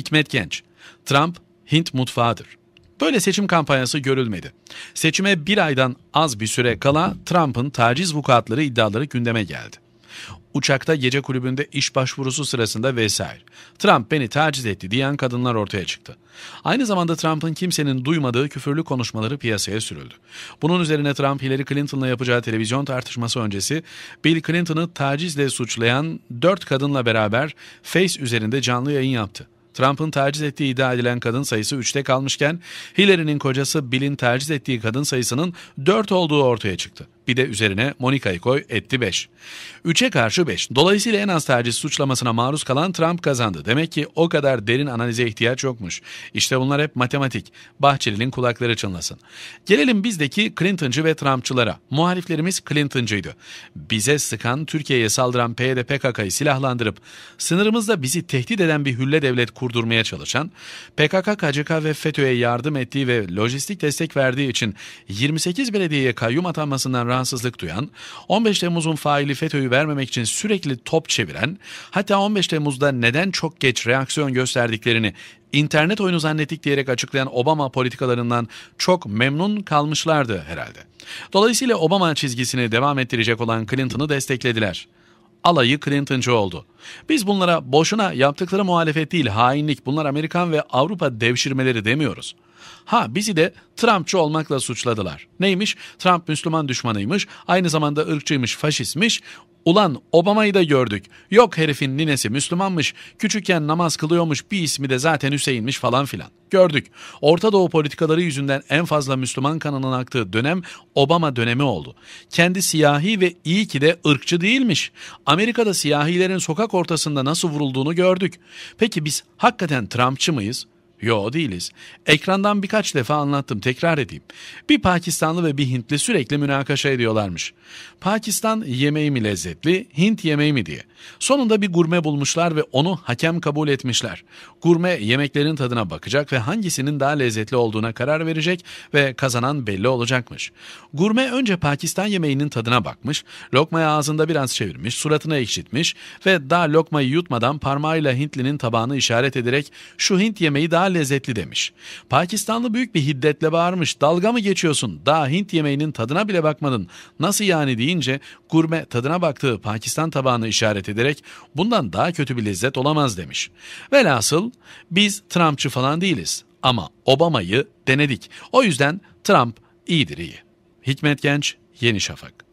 Hikmet Genç. Trump Hint mutfağıdır. Böyle seçim kampanyası görülmedi. Seçime bir aydan az bir süre kala Trump'ın taciz vukuatları iddiaları gündeme geldi. Uçakta gece kulübünde iş başvurusu sırasında vesaire. Trump beni taciz etti diyen kadınlar ortaya çıktı. Aynı zamanda Trump'ın kimsenin duymadığı küfürlü konuşmaları piyasaya sürüldü. Bunun üzerine Trump Hillary Clinton'la yapacağı televizyon tartışması öncesi Bill Clinton'ı tacizle suçlayan dört kadınla beraber Face üzerinde canlı yayın yaptı. Trump'ın taciz ettiği iddia edilen kadın sayısı 3'te kalmışken Hillary'nin kocası Bill'in taciz ettiği kadın sayısının 4 olduğu ortaya çıktı. Bir de üzerine Monika'yı koy etti 5. 3'e karşı 5. Dolayısıyla en az taciz suçlamasına maruz kalan Trump kazandı. Demek ki o kadar derin analize ihtiyaç yokmuş. İşte bunlar hep matematik. Bahçeli'nin kulakları çınlasın. Gelelim bizdeki Clinton'cı ve Trumpçılara. Muhaliflerimiz Clinton'cıydı. Bize sıkan, Türkiye'ye saldıran PYD PKK'yı silahlandırıp sınırımızda bizi tehdit eden bir hülle devlet kurdurmaya çalışan, PKK, KCK ve FETÖ'ye yardım ettiği ve lojistik destek verdiği için 28 belediyeye kayyum atanmasından rahatsızlık duyan, 15 Temmuz'un faili FETÖ'yü vermemek için sürekli top çeviren, hatta 15 Temmuz'da neden çok geç reaksiyon gösterdiklerini internet oyunu zannettik diyerek açıklayan Obama politikalarından çok memnun kalmışlardı herhalde. Dolayısıyla Obama çizgisini devam ettirecek olan Clinton'ı desteklediler alayı Clinton'cı oldu. Biz bunlara boşuna yaptıkları muhalefet değil hainlik bunlar Amerikan ve Avrupa devşirmeleri demiyoruz. Ha bizi de Trumpçı olmakla suçladılar. Neymiş? Trump Müslüman düşmanıymış, aynı zamanda ırkçıymış, faşistmiş. Ulan Obama'yı da gördük. Yok herifin ninesi Müslümanmış, küçükken namaz kılıyormuş, bir ismi de zaten Hüseyin'miş falan filan. Gördük. Orta Doğu politikaları yüzünden en fazla Müslüman kanının aktığı dönem Obama dönemi oldu. Kendi siyahi ve iyi ki de ırkçı değilmiş. Amerika'da siyahilerin sokak ortasında nasıl vurulduğunu gördük. Peki biz hakikaten Trumpçı mıyız? Yo değiliz. Ekrandan birkaç defa anlattım tekrar edeyim. Bir Pakistanlı ve bir Hintli sürekli münakaşa ediyorlarmış. Pakistan yemeği mi lezzetli, Hint yemeği mi diye. Sonunda bir gurme bulmuşlar ve onu hakem kabul etmişler. Gurme yemeklerin tadına bakacak ve hangisinin daha lezzetli olduğuna karar verecek ve kazanan belli olacakmış. Gurme önce Pakistan yemeğinin tadına bakmış, lokmayı ağzında biraz çevirmiş, suratını ekşitmiş ve daha lokmayı yutmadan parmağıyla Hintlinin tabağını işaret ederek şu Hint yemeği daha lezzetli demiş. Pakistanlı büyük bir hiddetle bağırmış dalga mı geçiyorsun daha Hint yemeğinin tadına bile bakmadın nasıl yani deyince gurme tadına baktığı Pakistan tabağını işaret ederek bundan daha kötü bir lezzet olamaz demiş. Velhasıl biz Trumpçı falan değiliz ama Obama'yı denedik o yüzden Trump iyidir iyi. Hikmet Genç Yeni Şafak